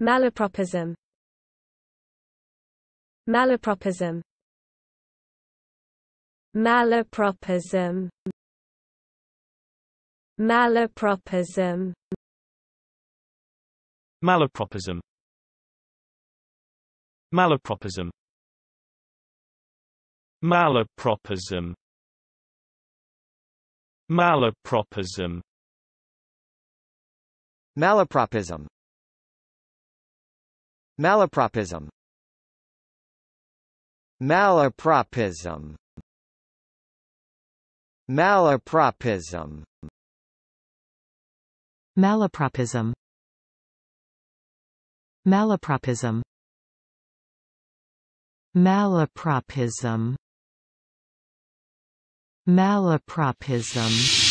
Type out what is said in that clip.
Malapropism Malapropism Malapropism Malapropism Malapropism Malapropism Malapropism Malapropism Malapropism Malapropism Malapropism Malapropism Malapropism Malapropism Malapropism Malapropism